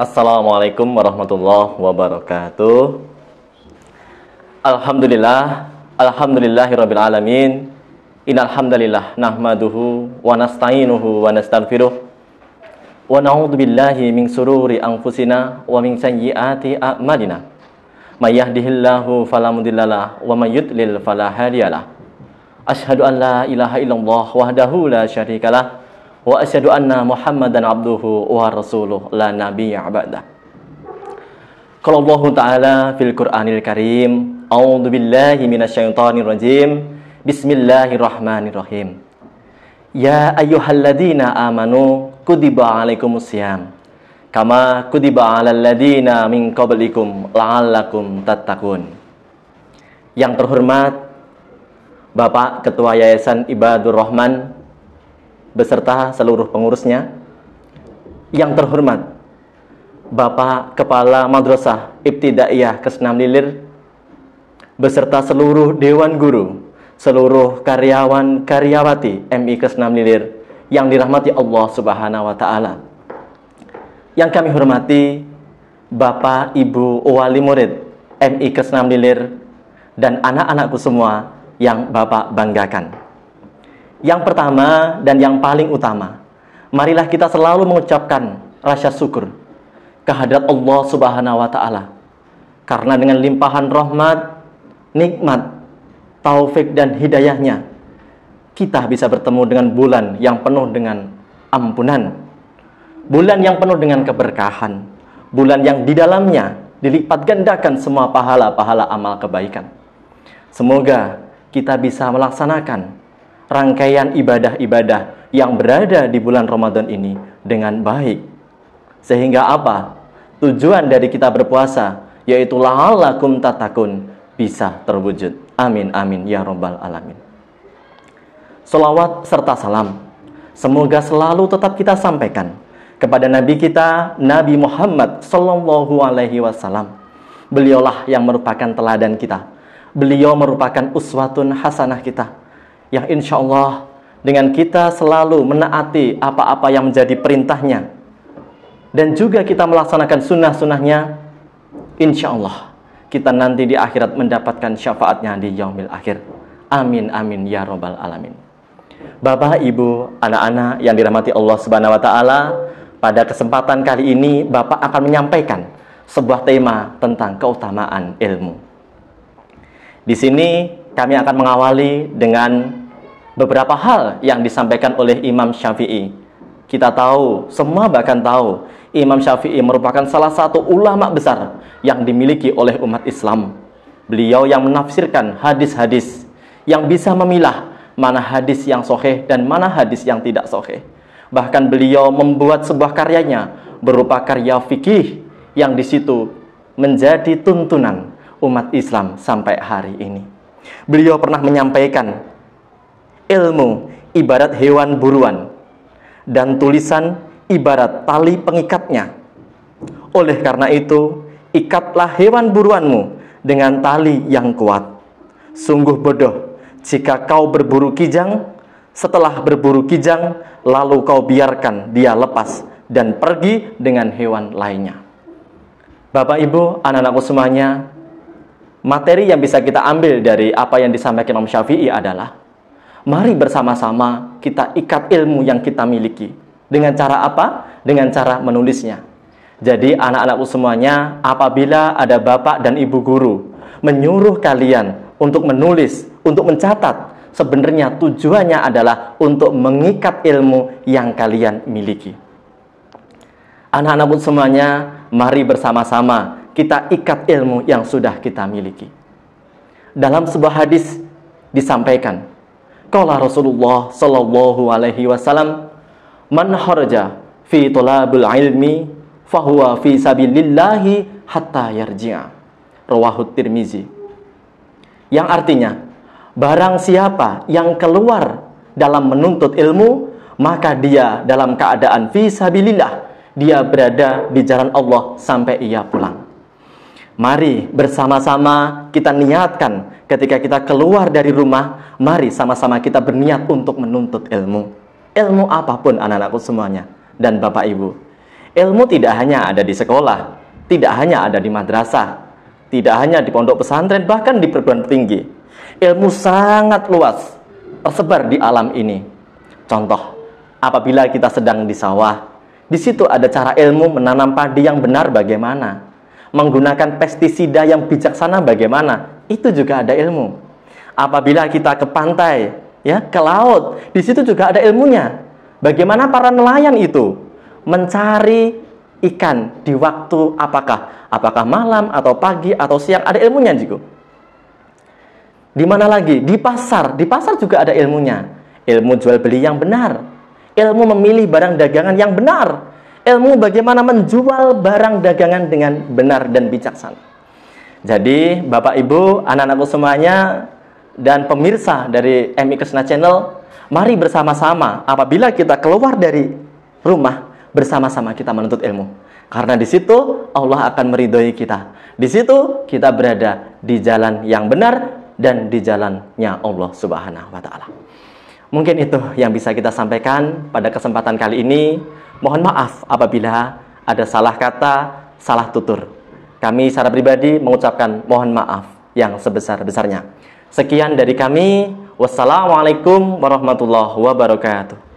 Assalamualaikum warahmatullahi wabarakatuh. Alhamdulillah, alhamdulillahirabbil alamin. Innal hamdalillah nahmaduhu wa nasta'inuhu wa nastaghfiruh wa na'udzu billahi min sururi anfusina wa min sayyiati a'malina. May yahdihillahu fala mudhillalah wa may yudlil fala hadiyalah. Asyhadu an la ilaha illallah wahdahu la syarikalah wa asyhadu anna Muhammadan abduhu wa rasuluh la nabiyya ba'da. Qala Allah Ta'ala fil Qur'anil Karim, A'udzu billahi minasyaitonir rajim. Bismillahirrahmanirrahim. Ya ayyuhalladzina amanu kutiba alaikumusiyam kama kutiba alal ladina min qablikum la'allakum tattaqun. Yang terhormat Bapak Ketua Yayasan Ibadur Rahman beserta seluruh pengurusnya. Yang terhormat, Bapak Kepala Madrasah Ibtidaiyah kesenam Lilir, beserta seluruh Dewan Guru, seluruh karyawan karyawati MI kesenam Lilir yang dirahmati Allah Subhanahu wa taala. Yang kami hormati Bapak Ibu wali murid MI kesenam Lilir dan anak-anakku semua yang Bapak banggakan. Yang pertama dan yang paling utama, marilah kita selalu mengucapkan rasa syukur kehadirat Allah Subhanahu wa taala. Karena dengan limpahan rahmat, nikmat, taufik dan hidayahnya, kita bisa bertemu dengan bulan yang penuh dengan ampunan, bulan yang penuh dengan keberkahan, bulan yang di dalamnya dilipat gandakan semua pahala-pahala amal kebaikan. Semoga kita bisa melaksanakan rangkaian ibadah-ibadah yang berada di bulan Ramadan ini dengan baik. Sehingga apa? Tujuan dari kita berpuasa yaitu la'alakum tatakun bisa terwujud. Amin amin ya robbal alamin. Selawat serta salam semoga selalu tetap kita sampaikan kepada nabi kita Nabi Muhammad sallallahu alaihi wasallam. Beliaulah yang merupakan teladan kita. Beliau merupakan uswatun hasanah kita yang insya Allah dengan kita selalu menaati apa-apa yang menjadi perintahnya dan juga kita melaksanakan sunnah-sunnahnya insya Allah kita nanti di akhirat mendapatkan syafaatnya di yaumil akhir amin amin ya robbal alamin Bapak, Ibu, anak-anak yang dirahmati Allah Subhanahu wa taala, pada kesempatan kali ini Bapak akan menyampaikan sebuah tema tentang keutamaan ilmu. Di sini kami akan mengawali dengan beberapa hal yang disampaikan oleh Imam Syafi'i. Kita tahu, semua bahkan tahu, Imam Syafi'i merupakan salah satu ulama besar yang dimiliki oleh umat Islam. Beliau yang menafsirkan hadis-hadis yang bisa memilah mana hadis yang soheh dan mana hadis yang tidak soheh. Bahkan beliau membuat sebuah karyanya berupa karya fikih yang di situ menjadi tuntunan umat Islam sampai hari ini. Beliau pernah menyampaikan ilmu ibarat hewan buruan dan tulisan ibarat tali pengikatnya. Oleh karena itu, ikatlah hewan buruanmu dengan tali yang kuat. Sungguh bodoh jika kau berburu kijang, setelah berburu kijang lalu kau biarkan dia lepas dan pergi dengan hewan lainnya. Bapak Ibu, anak-anakku semuanya, materi yang bisa kita ambil dari apa yang disampaikan Imam Syafi'i adalah Mari bersama-sama kita ikat ilmu yang kita miliki. Dengan cara apa? Dengan cara menulisnya. Jadi anak-anakku semuanya, apabila ada bapak dan ibu guru menyuruh kalian untuk menulis, untuk mencatat, sebenarnya tujuannya adalah untuk mengikat ilmu yang kalian miliki. Anak-anakku semuanya, mari bersama-sama kita ikat ilmu yang sudah kita miliki. Dalam sebuah hadis disampaikan Kala Rasulullah sallallahu alaihi wasallam man harja fi tulabul ilmi fahuwa fi sabilillahi hatta yarji'a. Rawahu Tirmizi. Yang artinya, barang siapa yang keluar dalam menuntut ilmu, maka dia dalam keadaan fi sabilillah, dia berada di jalan Allah sampai ia pulang. Mari bersama-sama kita niatkan ketika kita keluar dari rumah, mari sama-sama kita berniat untuk menuntut ilmu. Ilmu apapun anak-anakku semuanya dan Bapak Ibu. Ilmu tidak hanya ada di sekolah, tidak hanya ada di madrasah, tidak hanya di pondok pesantren bahkan di perguruan tinggi. Ilmu sangat luas tersebar di alam ini. Contoh, apabila kita sedang di sawah, di situ ada cara ilmu menanam padi yang benar bagaimana menggunakan pestisida yang bijaksana bagaimana? Itu juga ada ilmu. Apabila kita ke pantai, ya, ke laut, di situ juga ada ilmunya. Bagaimana para nelayan itu mencari ikan di waktu apakah? Apakah malam atau pagi atau siang? Ada ilmunya juga. Di mana lagi? Di pasar. Di pasar juga ada ilmunya. Ilmu jual beli yang benar. Ilmu memilih barang dagangan yang benar ilmu bagaimana menjual barang dagangan dengan benar dan bijaksana. Jadi, Bapak Ibu, anak-anakku semuanya dan pemirsa dari MI Kesna Channel, mari bersama-sama apabila kita keluar dari rumah bersama-sama kita menuntut ilmu. Karena di situ Allah akan meridhoi kita. Di situ kita berada di jalan yang benar dan di jalannya Allah Subhanahu wa taala. Mungkin itu yang bisa kita sampaikan pada kesempatan kali ini. Mohon maaf apabila ada salah kata, salah tutur. Kami secara pribadi mengucapkan mohon maaf yang sebesar-besarnya. Sekian dari kami. Wassalamualaikum warahmatullahi wabarakatuh.